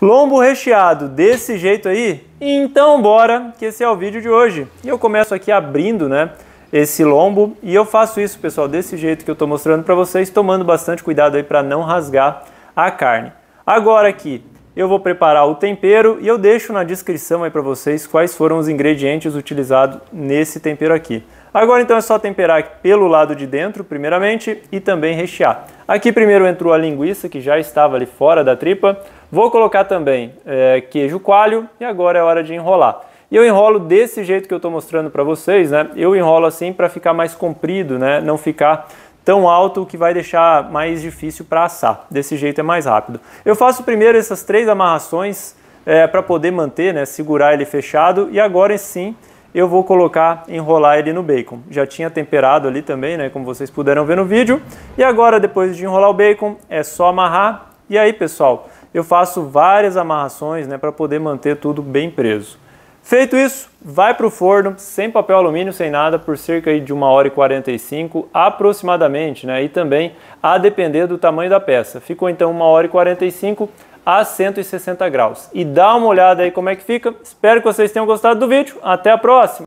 Lombo recheado desse jeito aí? Então bora, que esse é o vídeo de hoje. E eu começo aqui abrindo, né, esse lombo e eu faço isso, pessoal, desse jeito que eu estou mostrando para vocês, tomando bastante cuidado aí para não rasgar a carne. Agora aqui, eu vou preparar o tempero e eu deixo na descrição aí para vocês quais foram os ingredientes utilizados nesse tempero aqui. Agora então é só temperar pelo lado de dentro, primeiramente, e também rechear. Aqui primeiro entrou a linguiça, que já estava ali fora da tripa. Vou colocar também é, queijo coalho e agora é hora de enrolar. E eu enrolo desse jeito que eu estou mostrando para vocês, né? Eu enrolo assim para ficar mais comprido, né? Não ficar tão alto que vai deixar mais difícil para assar. Desse jeito é mais rápido. Eu faço primeiro essas três amarrações é, para poder manter, né? Segurar ele fechado e agora sim eu vou colocar, enrolar ele no bacon. Já tinha temperado ali também, né, como vocês puderam ver no vídeo. E agora, depois de enrolar o bacon, é só amarrar. E aí, pessoal, eu faço várias amarrações né, para poder manter tudo bem preso. Feito isso, vai para o forno, sem papel alumínio, sem nada, por cerca de 1 hora e 45 aproximadamente, né? E também a depender do tamanho da peça. Ficou então 1 hora e 45 a 160 graus. E dá uma olhada aí como é que fica. Espero que vocês tenham gostado do vídeo. Até a próxima!